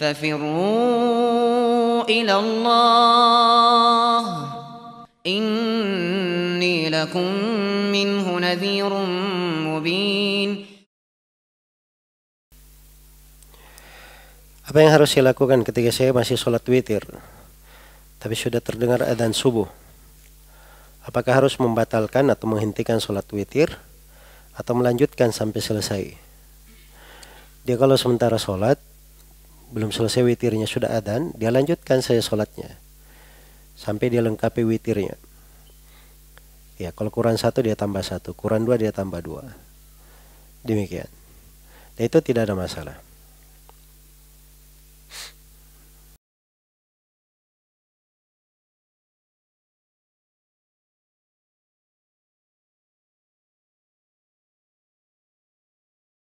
ففروا إلى الله إني لكم منه نذير مبين Apa yang harus saya lakukan ketika saya masih sholat witir, tapi sudah terdengar adzan subuh? Apakah harus membatalkan atau menghentikan sholat witir, atau melanjutkan sampai selesai? Dia kalau sementara sholat, belum selesai witirnya sudah adan, dia lanjutkan saya sholatnya sampai dia lengkapi witirnya. Ya, kalau kurang satu dia tambah satu, kurang dua dia tambah dua. Demikian. Dan nah, itu tidak ada masalah.